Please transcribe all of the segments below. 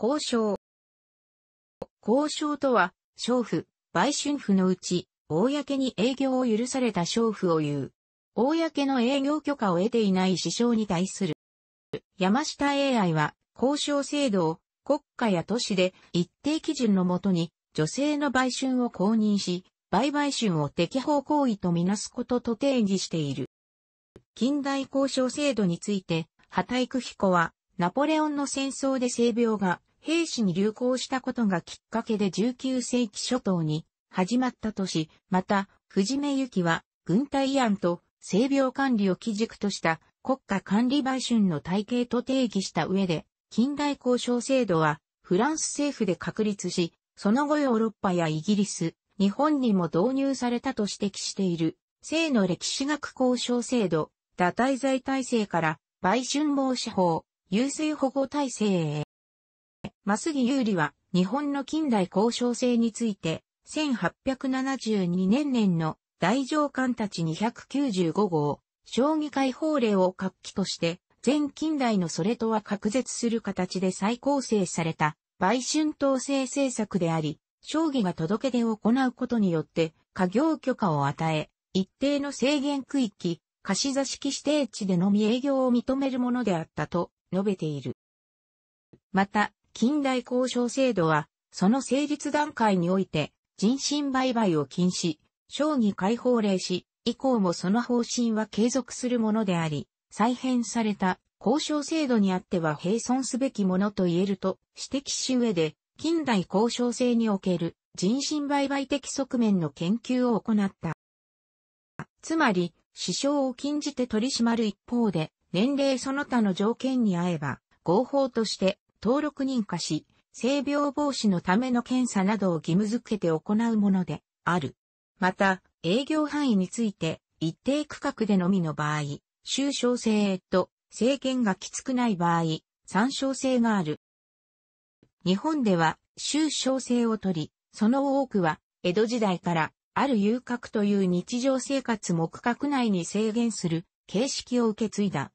交渉。交渉とは、娼婦、売春婦のうち、公に営業を許された娼婦を言う。公の営業許可を得ていない市商に対する。山下 AI は、交渉制度を国家や都市で一定基準のもとに女性の売春を公認し、売買春を適法行為とみなすことと定義している。近代交渉制度について、畑井久彦は、ナポレオンの戦争で性病が兵士に流行したことがきっかけで19世紀初頭に始まったとし、また、藤目由紀は軍隊案と性病管理を基軸とした国家管理売春の体系と定義した上で、近代交渉制度はフランス政府で確立し、その後ヨーロッパやイギリス、日本にも導入されたと指摘している、性の歴史学交渉制度、打胎罪体制から売春防止法、優生保護体制へ。増木有利は、日本の近代交渉性について、1872年年の大上官たち295号、将棋会法令を活気として、全近代のそれとは隔絶する形で再構成された、売春統制政策であり、将棋が届け出を行うことによって、家業許可を与え、一定の制限区域、貸し座敷指定地でのみ営業を認めるものであったと述べている。また、近代交渉制度は、その成立段階において、人身売買を禁止、将棋解放令し、以降もその方針は継続するものであり、再編された交渉制度にあっては併存すべきものと言えると指摘し上で、近代交渉制における人身売買的側面の研究を行った。つまり、死傷を禁じて取り締まる一方で、年齢その他の条件に合えば、合法として登録認可し、性病防止のための検査などを義務付けて行うものである。また、営業範囲について、一定区画でのみの場合、収象性と制限がきつくない場合、参照性がある。日本では、収象性を取り、その多くは、江戸時代から、ある遊郭という日常生活も区画内に制限する形式を受け継いだ。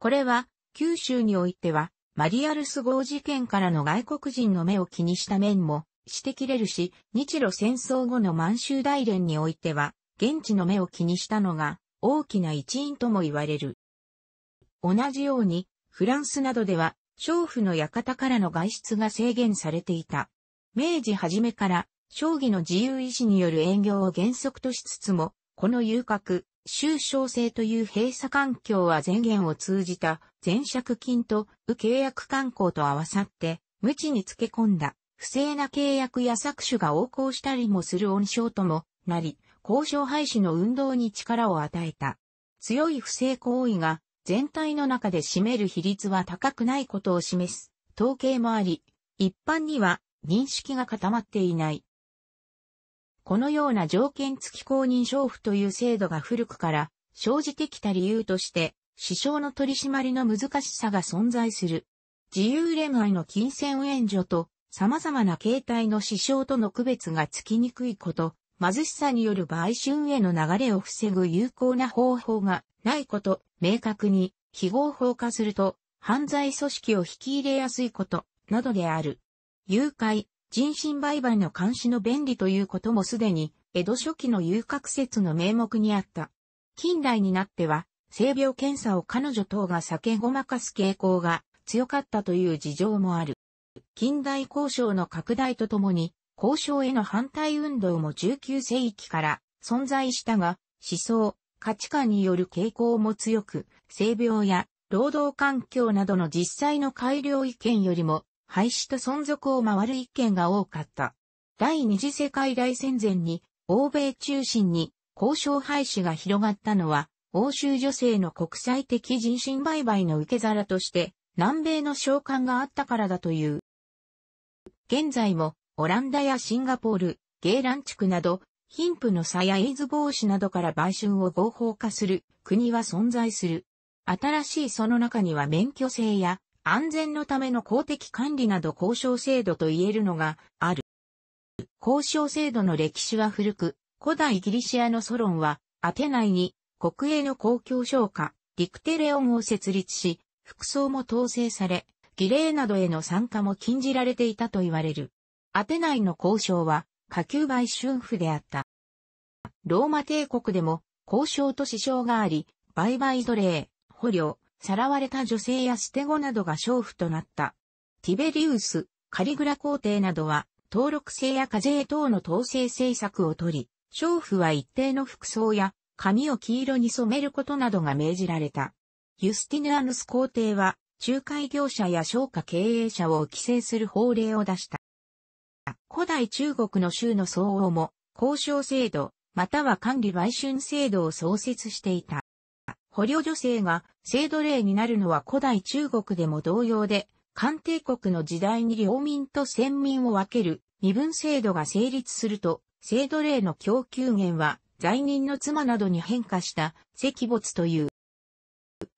これは、九州においては、マリアルス号事件からの外国人の目を気にした面も指摘れるし、日露戦争後の満州大連においては、現地の目を気にしたのが大きな一因とも言われる。同じように、フランスなどでは、娼婦の館からの外出が制限されていた。明治初めから、将棋の自由意志による営業を原則としつつも、この遊郭、周小制という閉鎖環境は前言を通じた前借金と受契約慣行と合わさって、無知につけ込んだ、不正な契約や搾取が横行したりもする温床ともなり、交渉廃止の運動に力を与えた。強い不正行為が全体の中で占める比率は高くないことを示す統計もあり、一般には認識が固まっていない。このような条件付き公認商婦という制度が古くから生じてきた理由として、支障の取り締まりの難しさが存在する。自由恋愛の金銭援助と様々な形態の支障との区別がつきにくいこと、貧しさによる売春への流れを防ぐ有効な方法がないこと、明確に非合法化すると犯罪組織を引き入れやすいことなどである。誘拐、人身売買の監視の便利ということもすでに、江戸初期の遊郭説の名目にあった。近代になっては、性病検査を彼女等が避けごまかす傾向が強かったという事情もある。近代交渉の拡大とともに、交渉への反対運動も19世紀から存在したが、思想、価値観による傾向も強く、性病や労働環境などの実際の改良意見よりも廃止と存続を回る意見が多かった。第二次世界大戦前に、欧米中心に交渉廃止が広がったのは、欧州女性の国際的人身売買の受け皿として、南米の召喚があったからだという。現在も、オランダやシンガポール、ゲーラン地区など、貧富の差やエイズ防止などから売春を合法化する国は存在する。新しいその中には免許制や安全のための公的管理など交渉制度と言えるのがある。交渉制度の歴史は古く、古代ギリシアのソロンは、アテナイに国営の公共商家、リクテレオンを設立し、服装も統制され、儀礼などへの参加も禁じられていたと言われる。アテナイの交渉は、下級売春婦であった。ローマ帝国でも、交渉と支障があり、売買奴隷、捕虜、さらわれた女性や捨て子などが娼婦となった。ティベリウス、カリグラ皇帝などは、登録制や課税等の統制政策をとり、娼婦は一定の服装や髪を黄色に染めることなどが命じられた。ユスティヌアヌス皇帝は、仲介業者や商家経営者を規制する法令を出した。古代中国の州の総王も、交渉制度、または管理売春制度を創設していた。捕虜女性が性奴隷になるのは古代中国でも同様で、漢帝国の時代に領民と先民を分ける身分制度が成立すると、性奴隷の供給源は罪人の妻などに変化した石没という。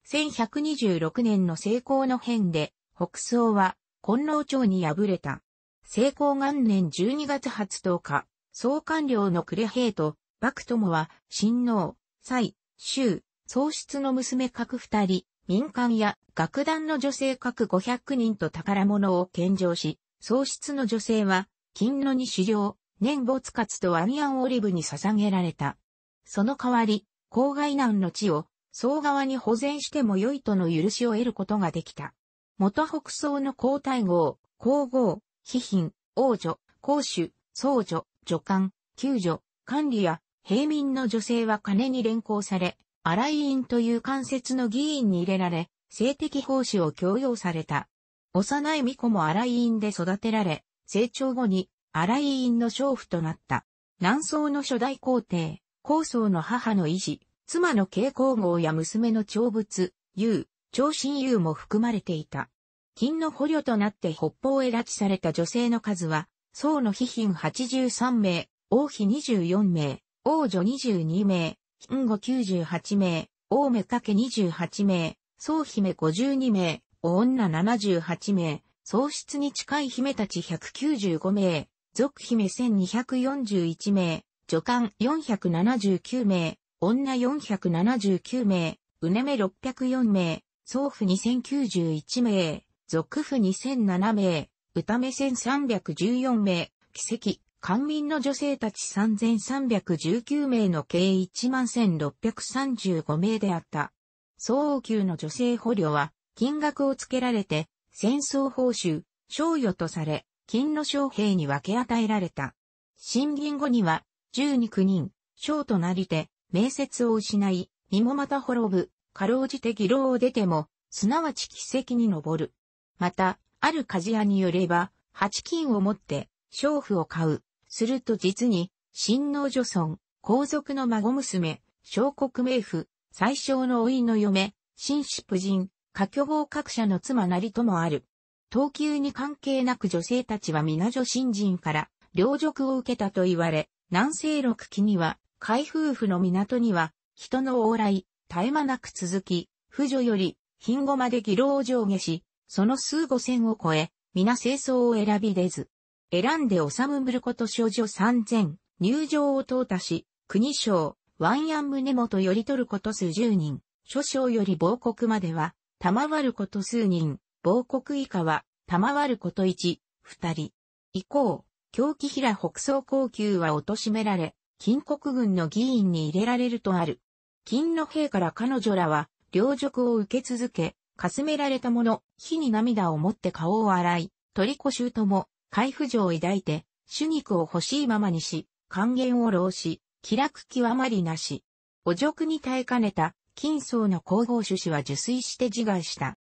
1126年の成功の変で、北宋は、金老町に敗れた。成功元年12月20日、総官僚の呉平と、幕友は、新王、蔡、周、喪失の娘各二人、民間や楽団の女性各500人と宝物を献上し、喪失の女性は、金のに狩猟、年没活とアニアンオリブに捧げられた。その代わり、郊外難の地を、総側に保全しても良いとの許しを得ることができた。元北総の皇太后、皇后、妃賓、王女、公主、僧女、女官、救助、管理や、平民の女性は金に連行され、新井院という関節の議員に入れられ、性的奉仕を強要された。幼い巫女も新井院で育てられ、成長後に新井院の娼婦となった。南宋の初代皇帝、高宗の母の維持、妻の慶皇后や娘の長仏、優、長親友も含まれていた。金の捕虜となって北方へ拉致された女性の数は、宋の妃賓83名、王妃24名、王女22名、金吾98名、大目竹28名、総姫52名、お女78名、喪失に近い姫たち195名、俗姫1241名、女官479名、女479名、うねめ604名、総府2091名、俗府2007名、歌目1314名、奇跡、官民の女性たち3319名の計11635名であった。総王宮の女性捕虜は、金額をつけられて、戦争報酬、賞与とされ、金の将兵に分け与えられた。新銀後には、12九人、将となりて、名節を失い、身もまた滅ぶ、かろうじて義老を出ても、すなわち奇跡に上る。また、ある鍛冶屋によれば、八金を持って、娼婦を買う、すると実に、新王女村、皇族の孫娘、小国名府、最小の老いの嫁、紳士婦人、家居法各社の妻なりともある。等級に関係なく女性たちは皆女新人から、領辱を受けたと言われ、南西六期には、海夫婦の港には、人の往来、絶え間なく続き、婦女より、貧後まで議論を上下し、その数五千を超え、皆清掃を選び出ず、選んで治むること少女三千、入場を淘汰し、国将、ワンヤン宗元より取ること数十人、諸将より亡国までは、賜ること数人、亡国以下は、賜ること一、二人。以降、狂気平北総高級は貶められ、金国軍の議員に入れられるとある。金の兵から彼女らは、領辱を受け続け、かすめられた者、火に涙を持って顔を洗い、トしゅうとも、海腹城を抱いて、主肉を欲しいままにし、還元を浪し、気楽極まりなし。お辱に耐えかねた、金層の皇后主子は受水して自害した。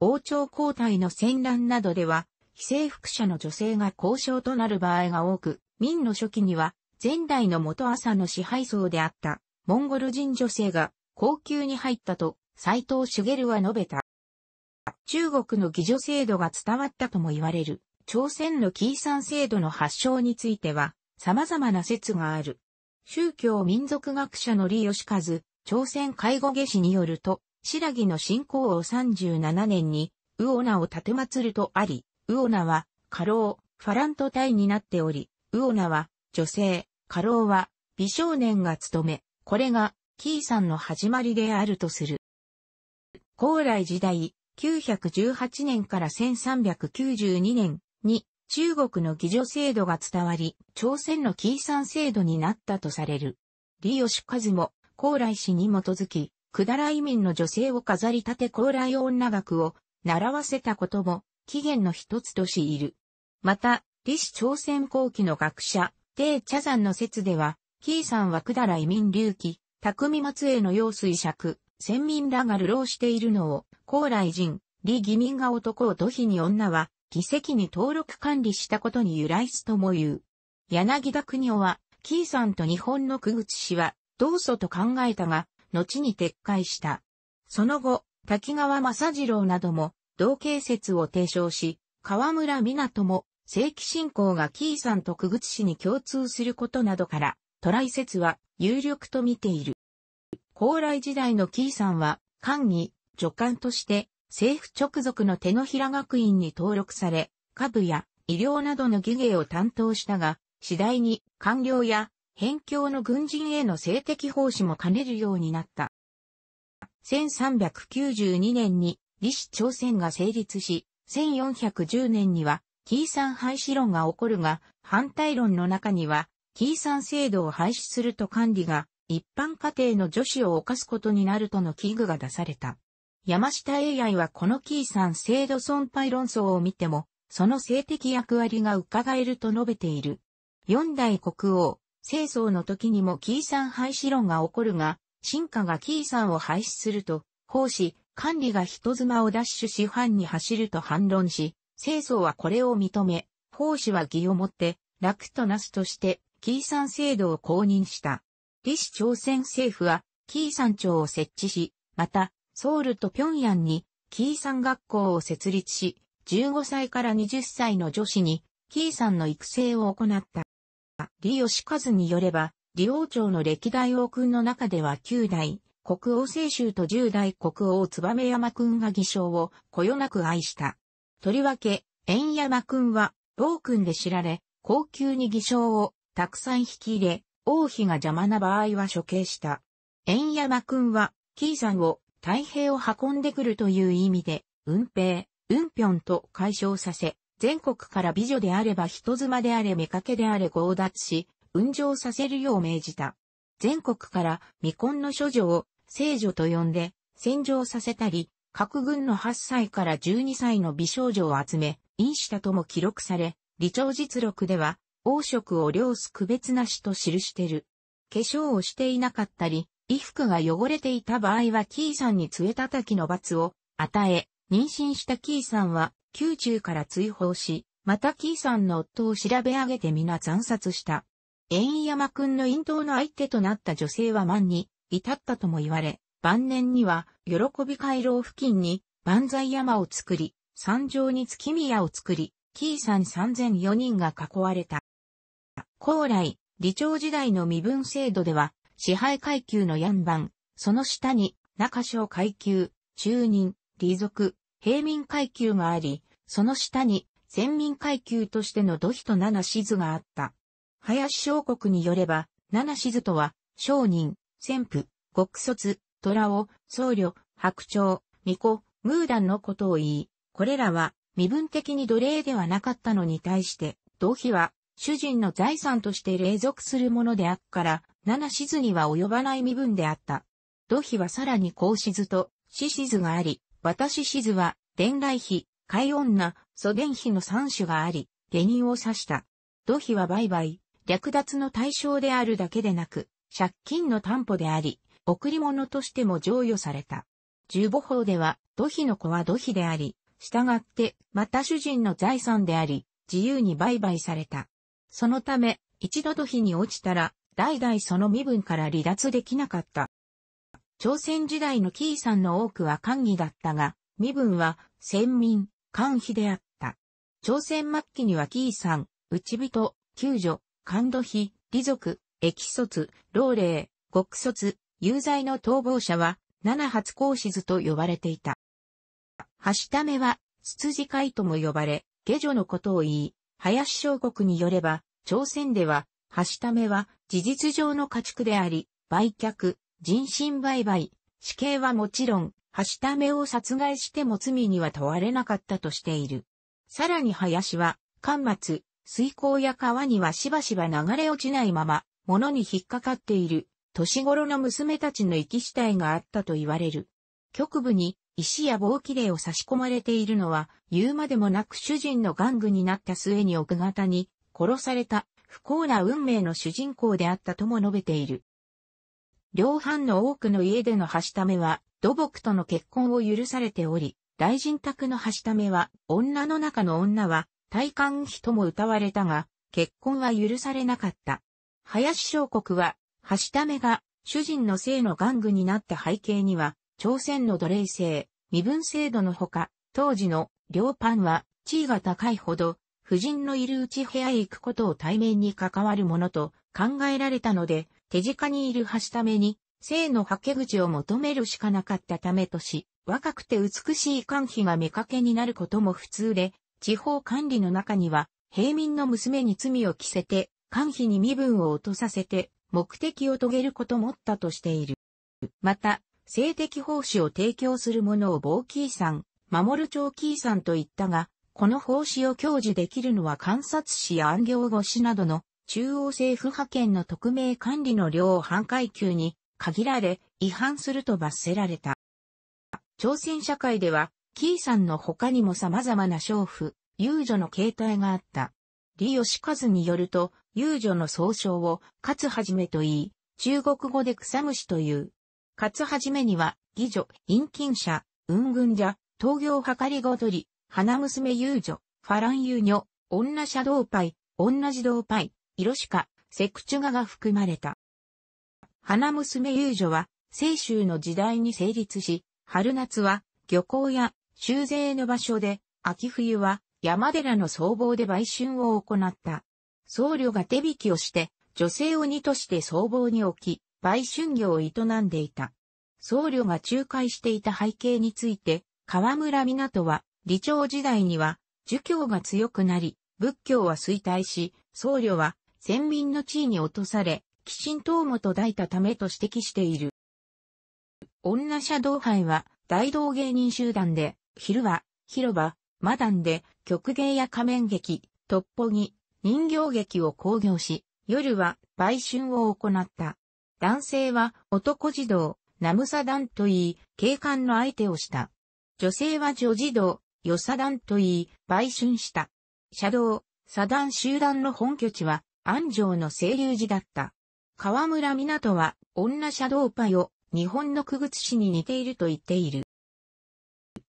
王朝交代の戦乱などでは、非征服者の女性が交渉となる場合が多く、明の初期には、前代の元朝の支配層であった、モンゴル人女性が、高級に入ったと、斎藤茂は述べた。中国の義女制度が伝わったとも言われる、朝鮮のキーサン制度の発祥については、様々な説がある。宗教民族学者の李義和、朝鮮介護下士によると、白木の信仰を37年に、ウオナを建てまるとあり、ウオナは、過労、ファラント体になっており、ウオナは、女性、過労は、美少年が務め、これが、キーさんの始まりであるとする。高麗時代、9 1 8年から1392年に中国の義女制度が伝わり、朝鮮の紀伊山制度になったとされる。李義和も、高麗氏に基づき、くだら移民の女性を飾り立て高麗女学を習わせたことも、起源の一つとしいる。また、李氏朝鮮後期の学者、丁茶山の説では、紀伊山はくだら移民隆起、匠松江の用水尺、先民らが流浪しているのを高麗人、李義民が男を土肥に女は、議席に登録管理したことに由来すとも言う。柳田国夫は、キーさんと日本の久口氏は、同祖と考えたが、後に撤回した。その後、滝川正次郎なども、同系説を提唱し、河村港も、正規信仰がキーさんと久口氏に共通することなどから、トライ説は有力と見ている。高麗時代のキーさんは、官に助監として政府直属の手のひら学院に登録され、下部や医療などの技芸を担当したが、次第に官僚や辺境の軍人への性的奉仕も兼ねるようになった。1392年に李氏朝鮮が成立し、1410年には、キーサン廃止論が起こるが、反対論の中には、キーサン制度を廃止すると管理が、一般家庭の女子を犯すことになるとの危惧が出された。山下 AI はこのキーさん制度損廃論争を見ても、その性的役割が伺えると述べている。四代国王、清掃の時にもキーさん廃止論が起こるが、進化がキーさんを廃止すると、奉仕、管理が人妻を奪取し藩に走ると反論し、清掃はこれを認め、奉仕は義をもって、楽となすとして、キーさん制度を公認した。李氏朝鮮政府は、キーさん庁を設置し、また、ソウルと平壌に、キーさん学校を設立し、15歳から20歳の女子に、キーさんの育成を行った。李義和によれば、李王朝の歴代王君の中では9代、国王清州と10代国王燕山君が偽称をこよなく愛した。とりわけ、縁山君は、暴君で知られ、高級に偽称をたくさん引き入れ、王妃が邪魔な場合は処刑した。縁山君は、キーさんを太平を運んでくるという意味で、運平、運平と解消させ、全国から美女であれば人妻であれけであれ強奪し、運上させるよう命じた。全国から未婚の諸女を聖女と呼んで、戦場させたり、各軍の8歳から12歳の美少女を集め、飲したとも記録され、理朝実録では、王職を領す区別なしと記してる。化粧をしていなかったり、衣服が汚れていた場合はキーさんに杖叩きの罰を与え、妊娠したキーさんは宮中から追放し、またキーさんの夫を調べ上げて皆惨殺した。縁山君の陰頭の相手となった女性は万に至ったとも言われ、晩年には喜び回廊付近に万歳山を作り、山上に月宮を作り、キーさん3004人が囲われた。高来、理朝時代の身分制度では、支配階級のバ番、その下に、中小階級、中人、利族、平民階級があり、その下に、先民階級としての土肥と七志図があった。林小国によれば、七志図とは、商人、先婦、極卒、虎を、僧侶、白鳥、巫女、ムーダンのことを言い、これらは、身分的に奴隷ではなかったのに対して、土肥は、主人の財産として隷属するものであっから、七シズには及ばない身分であった。土比はさらに高シズと、死シズがあり、私シズは、伝来費、海女、祖伝費の三種があり、下人を指した。土比は売買、略奪の対象であるだけでなく、借金の担保であり、贈り物としても譲与された。十五法では、土比の子は土比であり、従って、また主人の財産であり、自由に売買された。そのため、一度土比に落ちたら、代々その身分から離脱できなかった。朝鮮時代のキーさんの多くは官儀だったが、身分は、先民、官妃であった。朝鮮末期にはキーさん、内人、救助、官土妃、利族、疫卒、老齢、極卒、有罪の逃亡者は、七発公子図と呼ばれていた。はしためは、筒じ会とも呼ばれ、下女のことを言い、林小国によれば、朝鮮では、橋ためは事実上の家畜であり、売却、人身売買、死刑はもちろん、橋ためを殺害しても罪には問われなかったとしている。さらに林は、間末、水耕や川にはしばしば流れ落ちないまま、物に引っかかっている、年頃の娘たちの生き死体があったと言われる。局部に石や棒切れを差し込まれているのは、言うまでもなく主人の玩具になった末に奥方に殺された不幸な運命の主人公であったとも述べている。両藩の多くの家での橋ためは、土木との結婚を許されており、大人宅の橋ためは、女の中の女は、体感費とも歌われたが、結婚は許されなかった。林小国は、橋ためが、主人の性の玩具になった背景には、朝鮮の奴隷制、身分制度のほか、当時の両藩は地位が高いほど夫人のいるうち部屋へ行くことを対面に関わるものと考えられたので、手近にいるはしために、性の吐け口を求めるしかなかったためとし、若くて美しい官妃が見かけになることも普通で、地方管理の中には、平民の娘に罪を着せて、官妃に身分を落とさせて、目的を遂げることもったとしている。また、性的奉仕を提供する者をボキーさん、守る長キーさんと言ったが、この奉仕を享受できるのは観察士や安行護士などの中央政府派遣の匿名管理の量を半階級に限られ、違反すると罰せられた。朝鮮社会では、キーさんの他にも様々な娼婦、遊女の形態があった。李義和によると、遊女の総称を、勝はじめと言い、中国語で草虫という。勝はじめには、義女、陰勤者、雲軍者、東行はかりごとり、花娘遊女、ファラン遊女、女シャドウパイ、女児童パイ、色ロシカ、セクチュガが含まれた。花娘遊女は、清州の時代に成立し、春夏は漁港や修税の場所で、秋冬は山寺の僧帽で売春を行った。僧侶が手引きをして、女性を二として僧帽に置き、売春業を営んでいた。僧侶が仲介していた背景について、河村港は李朝時代には、儒教が強くなり、仏教は衰退し、僧侶は、先民の地位に落とされ、寄進党もと抱いたためと指摘している。女社道輩は、大道芸人集団で、昼は、広場、マダンで、曲芸や仮面劇、トッポギ、人形劇を興行し、夜は、売春を行った。男性は、男児童、ナムサダンと言い、警官の相手をした。女性は女児童、与左団と言い、売春した。車道、左団集団の本拠地は、安城の清流寺だった。河村港は、女車道パよ、日本の区口市に似ていると言っている。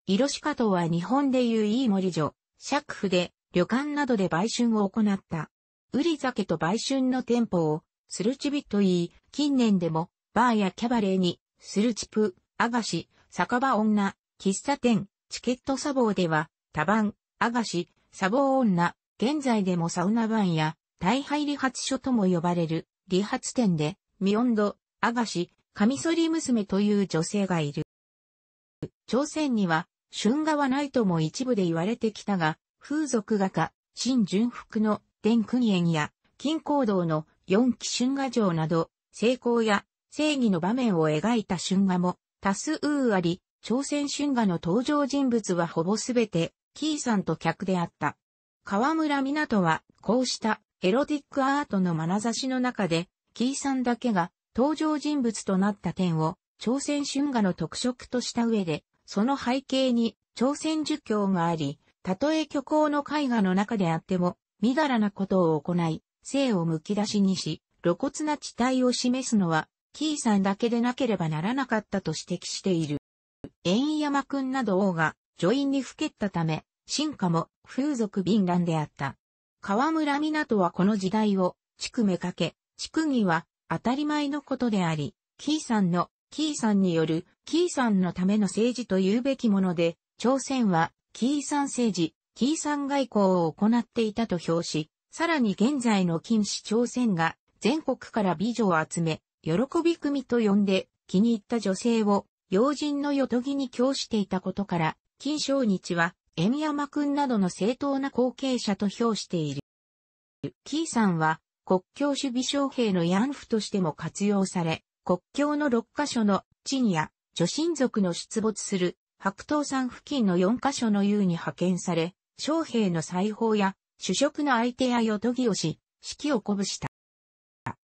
色鹿方は日本でいういい森女、釈府で、旅館などで売春を行った。売り酒と売春の店舗を、スルチビと言い、近年でも、バーやキャバレーに、スルチプ、アガシ、酒場女、喫茶店、チケット砂防では、多番、アガシ、砂防女、現在でもサウナ版や、大敗理髪所とも呼ばれる、理髪店で、ミオンド、アガシ、カミソリ娘という女性がいる。朝鮮には、春画はないとも一部で言われてきたが、風俗画家、新純福の、伝訓園や、金光道の四期春画城など、成功や正義の場面を描いた春画も多数あり、朝鮮春画の登場人物はほぼすべて、キーさんと客であった。河村港は、こうしたエロティックアートの眼差しの中で、キーさんだけが登場人物となった点を、朝鮮春画の特色とした上で、その背景に朝鮮儒教があり、たとえ虚構の絵画の中であっても、みだらなことを行い、性をむき出しにし、露骨な地帯を示すのは、キーさんだけでなければならなかったと指摘している。円山くんなど王が、女院にふけったため、進化も風俗敏乱であった。河村港はこの時代を、区めかけ、地区儀は当たり前のことであり、キーさんの、キーさんによる、キーさんのための政治と言うべきもので、朝鮮は、キーさん政治、キーさん外交を行っていたと評し、さらに現在の金氏朝鮮が、全国から美女を集め、喜び組と呼んで、気に入った女性を要人のよとぎに供していたことから、金正日は、円山くんなどの正当な後継者と評している。キーさんは、国境守備将兵の慰安婦としても活用され、国境の6カ所の地にや、女神族の出没する白桃山付近の4カ所の遊に派遣され、将兵の裁縫や主食の相手やよとぎをし、指揮を鼓舞した。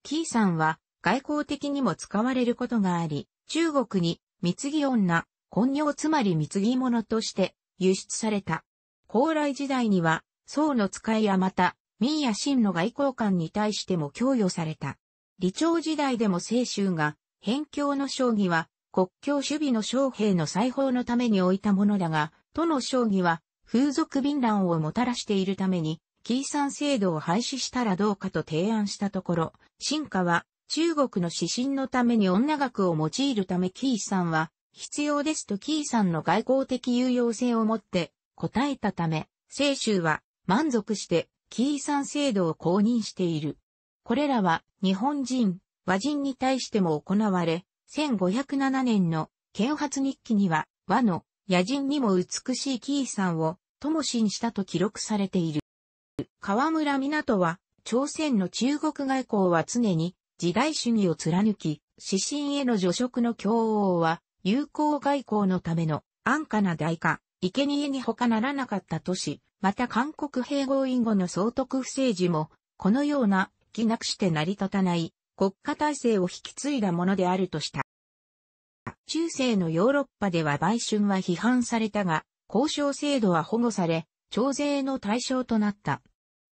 キーさんは外交的にも使われることがあり、中国に貢ぎ女、婚業つまり貢ぎ物として輸出された。高麗時代には、宋の使いやまた、民や秦の外交官に対しても供与された。李朝時代でも清州が、辺境の将棋は、国境守備の将兵の裁縫のために置いたものだが、都の将棋は、風俗便乱をもたらしているために、キーサン制度を廃止したらどうかと提案したところ、進化は中国の指針のために女学を用いるためキーさんは、必要ですとキーさんの外交的有用性をもって答えたため、清州は満足してキーさん制度を公認している。これらは日本人、和人に対しても行われ、1507年の啓発日記には和の野人にも美しいキーさんをともしんしたと記録されている。河村港は朝鮮の中国外交は常に時代主義を貫き、指針への助色の強王は、友好外交のための安価な代価、生贄に他ならなかった都市、また韓国併合以後の総督不政治も、このような、気なくして成り立たない国家体制を引き継いだものであるとした。中世のヨーロッパでは売春は批判されたが、交渉制度は保護され、徴税の対象となった。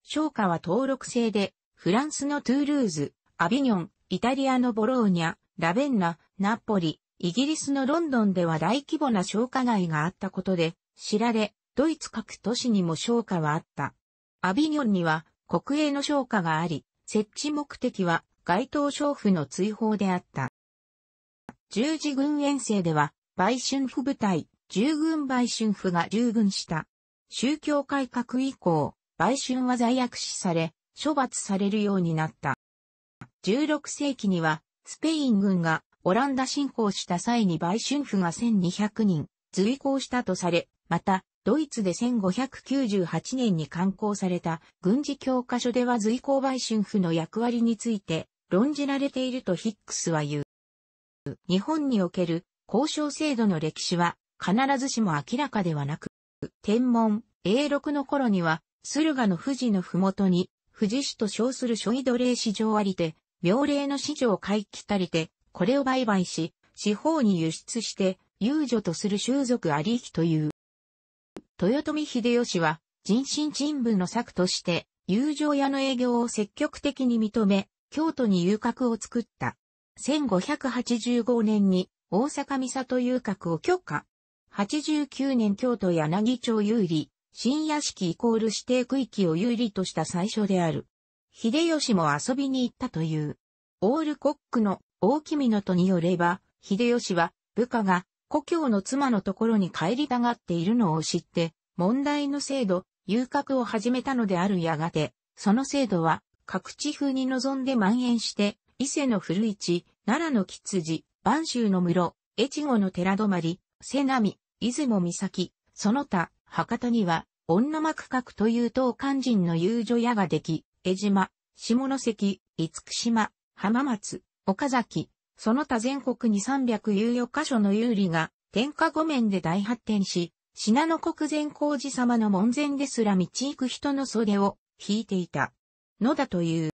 商家は登録制で、フランスのトゥールーズ、アビニョン、イタリアのボローニャ、ラベンナ、ナポリ、イギリスのロンドンでは大規模な消家街があったことで知られ、ドイツ各都市にも消化はあった。アビニョンには国営の消家があり、設置目的は街頭娼婦の追放であった。十字軍遠征では、売春婦部隊、従軍売春婦が従軍した。宗教改革以降、売春は罪悪視され、処罰されるようになった。16世紀には、スペイン軍がオランダ侵攻した際に売春婦が1200人、随行したとされ、また、ドイツで1598年に刊行された軍事教科書では随行売春婦の役割について論じられているとヒックスは言う。日本における交渉制度の歴史は必ずしも明らかではなく、天文、A6 の頃には、駿河の富士の麓に、富士市と称する諸井奴隷市場ありて、妙齢の市場回帰たりて、これを売買し、四方に輸出して、遊女とする習俗ありきという。豊臣秀吉は、人心人文の策として、友情屋の営業を積極的に認め、京都に遊郭を作った。1585年に大阪三里遊郭を許可。89年京都柳町有利、新屋敷イコール指定区域を有利とした最初である。秀吉も遊びに行ったという。オールコックの大君のとによれば、秀吉は部下が故郷の妻のところに帰りたがっているのを知って、問題の制度、遊郭を始めたのであるやがて、その制度は各地風に臨んで蔓延して、伊勢の古市、奈良の吉辻、播州の室、越後の寺泊、瀬波、出雲岬、その他、博多には、女幕閣という東肝心の遊女屋ができ、江島、下関、厳島、浜松、岡崎、その他全国に300有余箇所の有利が天下御免で大発展し、信濃国前皇子様の門前ですら道行く人の袖を引いていた。のだという。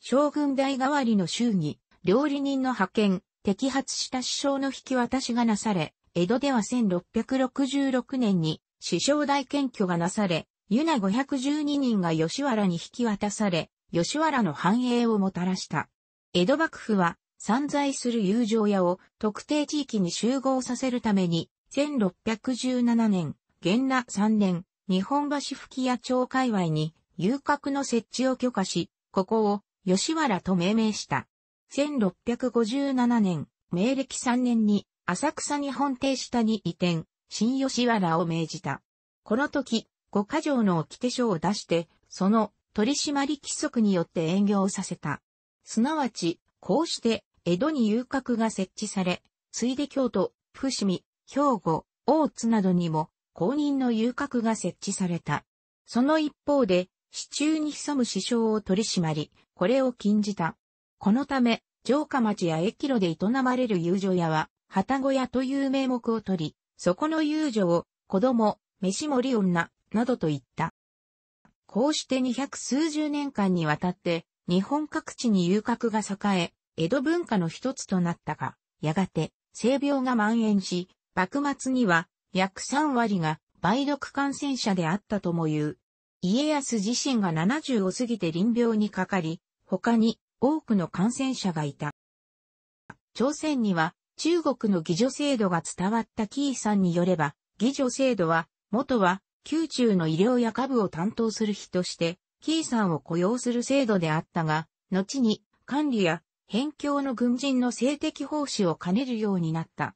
将軍代替わりの衆議、料理人の派遣、摘発した首相の引き渡しがなされ、江戸では1666年に首相代検挙がなされ、ユナ512人が吉原に引き渡され、吉原の繁栄をもたらした。江戸幕府は、散在する友情屋を特定地域に集合させるために、1617年、元那3年、日本橋吹屋町界隈に遊郭の設置を許可し、ここを吉原と命名した。1657年、明暦3年に浅草に本邸下に移転、新吉原を命じた。この時、五箇条の掟書を出して、その取締規則によって営業させた。すなわち、こうして、江戸に遊郭が設置され、ついで京都、伏見、兵庫、大津などにも、公認の遊郭が設置された。その一方で、市中に潜む支障を取り締まり、これを禁じた。このため、城下町や駅路で営まれる遊女屋は、旗小屋という名目を取り、そこの遊女を、子供、飯盛り女、などといった。こうして二百数十年間にわたって、日本各地に遊郭が栄え、江戸文化の一つとなったが、やがて、性病が蔓延し、幕末には、約3割が梅毒感染者であったとも言う。家康自身が70を過ぎて臨病にかかり、他に多くの感染者がいた。朝鮮には中国の義女制度が伝わったキーさんによれば、義女制度は、元は宮中の医療や下部を担当する日として、キーさんを雇用する制度であったが、後に管理や辺境の軍人の性的奉仕を兼ねるようになった。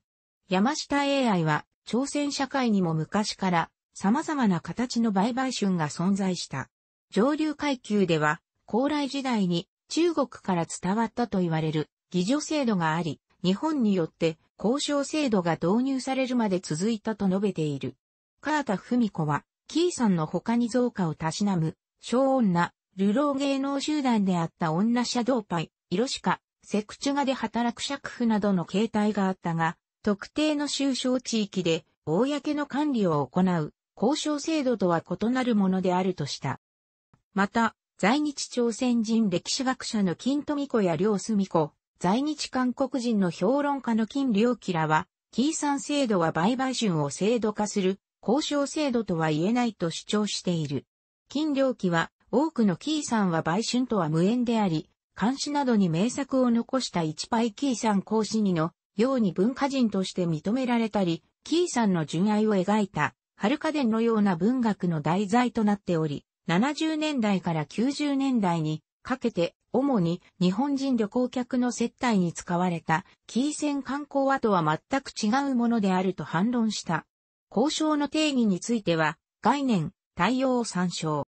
山下 AI は朝鮮社会にも昔から様々な形の売買春が存在した。上流階級では高麗時代に中国から伝わったと言われる議女制度があり、日本によって交渉制度が導入されるまで続いたと述べている。カータフミコは、キーさんの他に増加をたしなむ、小女、流浪芸能集団であった女シャドーパイ、イロシカ、セクチュガで働くクフなどの形態があったが、特定の収賞地域で、公の管理を行う、交渉制度とは異なるものであるとした。また、在日朝鮮人歴史学者の金富子や両澄子、在日韓国人の評論家の金良吉らは、キーさん制度は売買順を制度化する交渉制度とは言えないと主張している。金良期は、多くのキーさんは売春とは無縁であり、監視などに名作を残した一パイキーさん講師にのように文化人として認められたり、キーさんの純愛を描いた、春家伝のような文学の題材となっており、70年代から90年代にかけて、主に日本人旅行客の接待に使われた、キーセ観光はとは全く違うものであると反論した。交渉の定義については、概念、対応を参照。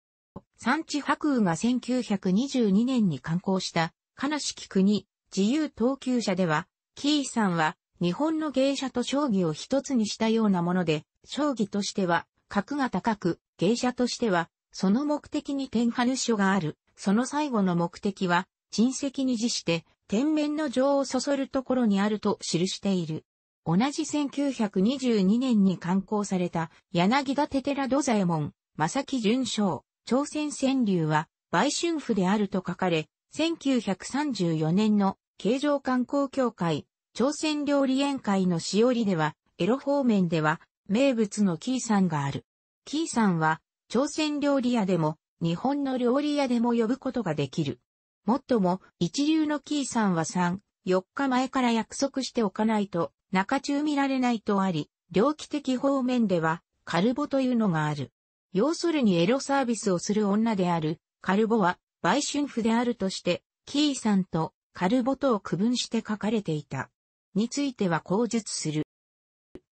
産地白雨が1922年に刊行した、悲しき国、自由等級者では、キーさんは、日本の芸者と将棋を一つにしたようなもので、将棋としては、格が高く、芸者としては、その目的に天派主書がある。その最後の目的は、親石に辞して、天面の情をそそるところにあると記している。同じ1922年に刊行された柳田テテラドザエモン、正木淳章、朝鮮川柳は、売春婦であると書かれ、1934年の形状観光協会、朝鮮料理宴会のしおりでは、エロ方面では、名物のキーさんがある。キーさんは、朝鮮料理屋でも、日本の料理屋でも呼ぶことができる。もっとも、一流のキーさんは3、4日前から約束しておかないと、中中見られないとあり、猟奇的方面では、カルボというのがある。要するにエロサービスをする女である、カルボは、売春婦であるとして、キーさんとカルボとを区分して書かれていた。については口述する。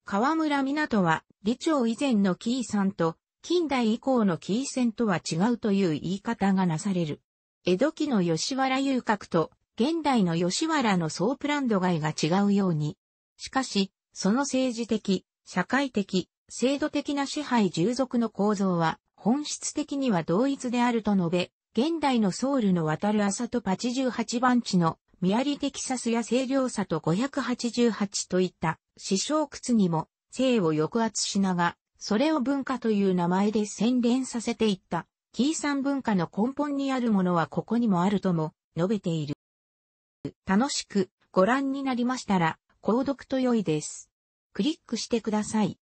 河村港は、理長以前のキーさんと、近代以降のキー戦とは違うという言い方がなされる。江戸期の吉原遊郭と、現代の吉原のソープランド街が違うように、しかし、その政治的、社会的、制度的な支配従属の構造は、本質的には同一であると述べ、現代のソウルの渡る朝と88番地のミアリテキサスや清涼さと588といった師匠靴にも性を抑圧しなが、それを文化という名前で洗練させていった、キーさん文化の根本にあるものはここにもあるとも述べている。楽しくご覧になりましたら、購読と良いです。クリックしてください。